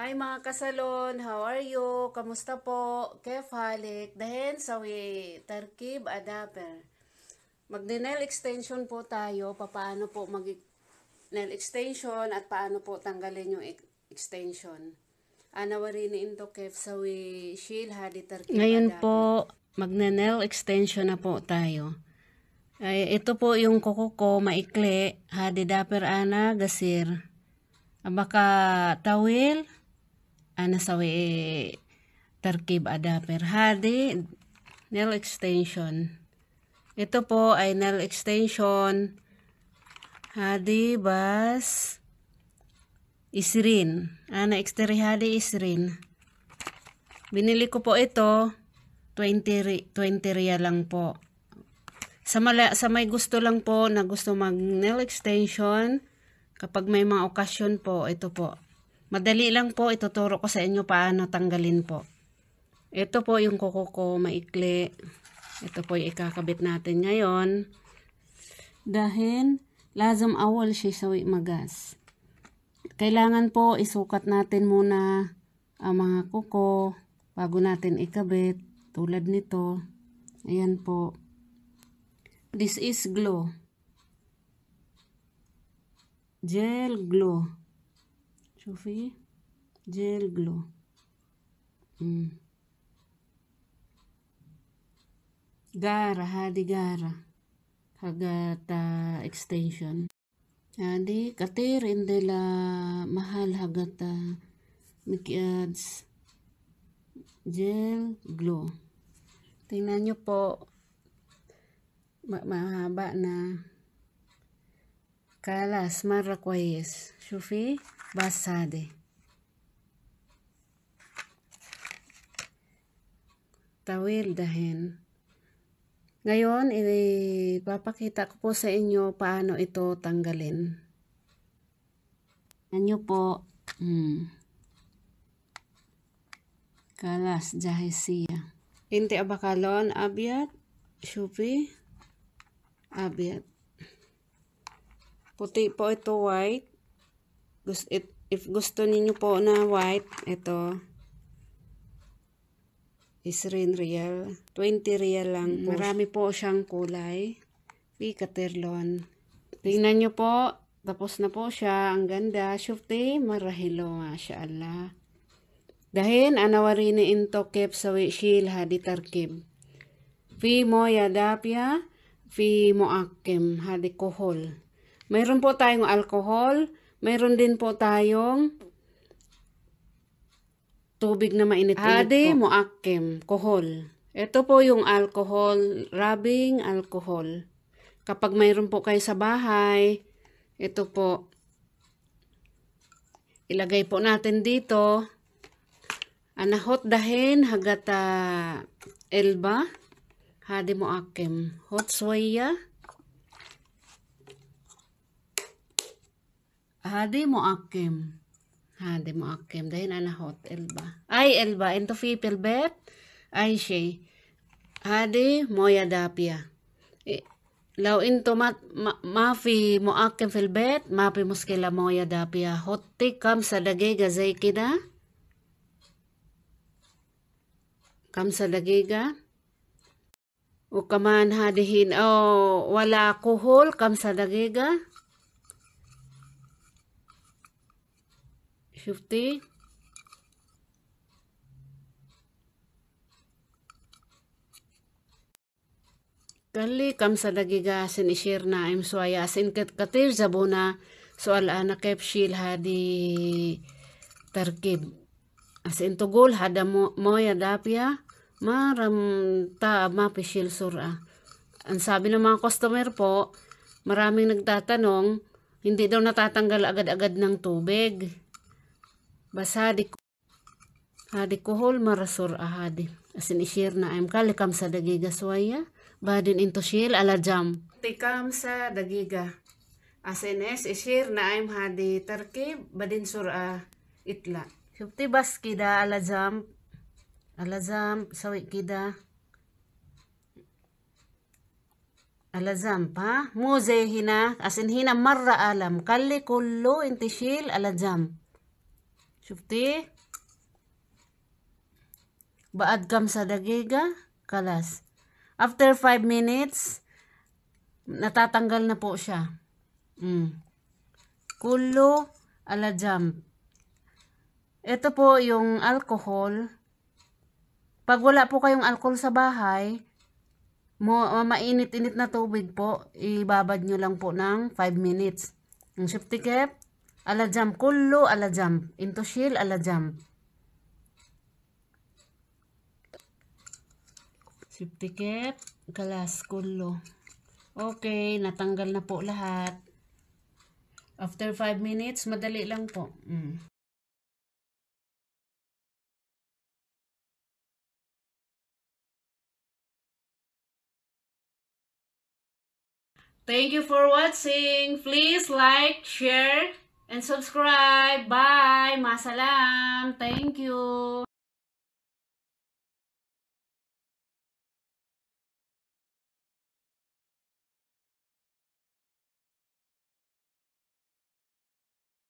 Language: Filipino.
Hi mga kasalon, how are you? Kamusta po? Kefalik, dahin sa we, tarkib adapter. Magne-nail extension po tayo, paano po mag nail extension at paano po tanggalin yung extension. Ana warin into kef sa we, shield hadi tarkib Ngayon adapter. po, magne-nail extension na po tayo. Ay, ito po yung kuko ko, maikli, hadi dapper ana, gasir. Baka tawil, ana sawi tarkib ada perhadi nail extension ito po ay nail extension hadi bas isrin ana exterior hadi isrin binili ko po ito 20 20 riya lang po sa, mala, sa may gusto lang po na gusto mag nail extension kapag may mga okasyon po ito po Madali lang po, ituturo ko sa inyo paano tanggalin po. Ito po yung kuko ko, maikli. Ito po yung ikakabit natin ngayon. Dahil, lazam awal siya sa magas. Kailangan po, isukat natin muna ang mga kuko bago natin ikabit. Tulad nito. Ayan po. This is glow. Gel glow. شوفي جيل جلو مم. جارة هذه جارة حقت اكستنشن هذه كتير عندنا محل حقت مكيادز gel glow tingnan nyo po ma mahaba na kalas marakwayes sufi basade. Tawil dahin. Ngayon, ipapakita ko po sa inyo paano ito tanggalin. Ano po, hmm, kalas jahisiya. Inti abakalon, abyat, syupi, abyat. Puti po ito white if gusto niyo po na white, ito is rin real. 20 real lang po. Mm. Marami po siyang kulay. Picaterlon. Tingnan niyo po. Tapos na po siya. Ang ganda. Syufti, marahilo. Masyaallah. Dahin, anawarin ni into kep sawi shil hadi tarkib. Fi mo yadapya, fi mo akim hadi kohol. Mayroon po tayong alcohol, mayroon din po tayong tubig na mainit-init Ade po. muakim, kohol. Ito po yung alcohol, rubbing alcohol. Kapag mayroon po kayo sa bahay, ito po, ilagay po natin dito, anahot dahin hagata elba, hadi mo akim, hot soya, هادي مؤقم هادي مؤقم دهين أنا هحط قلبة أي قلبة أنتو في في البيت أي شيء هادي موية دافية لو أنتو ما, ما في مؤقم في البيت ما في مشكلة موية دافية حطي خمسة دقيقة زي كده خمسة دقيقة وكمان هادهين أو ولا كحول خمسة دقيقة 50 Kali kam sa dagigasin i-share na im suaya asin kat katir zabona so ala na kep shil hadi tarkib asin tugol hada mo moya dapya maram ta mapishil sura ang sabi ng mga customer po maraming nagtatanong hindi daw natatanggal agad-agad ng tubig Basa di hadi kohol marasor ahadi. Asin ishir na ayam kalikam sa dagiga swaya. Badin into shil ala jam. Tikam sa dagiga. Asin es ishir na ayam hadi tarki badin sura itla. Siyempre bas kida ala jam. Ala jam sawi kida. Alazam pa. Muze hina. Asin hina marra alam. Kali kullo intishil alazam. Sufti. Baad gam sa dagiga. Kalas. After 5 minutes, natatanggal na po siya. Mm. Kulo ala jam Ito po yung alcohol. Pag wala po kayong alcohol sa bahay, mo mainit-init na tubig po, ibabad nyo lang po ng 5 minutes. Yung 50 cap, alajam kullu alajam intushil alajam fifty cap galas kullu okay natanggal na po lahat after 5 minutes madali lang po mm. Thank you for watching. Please like, share, and subscribe. Bye! Masalam! Thank you!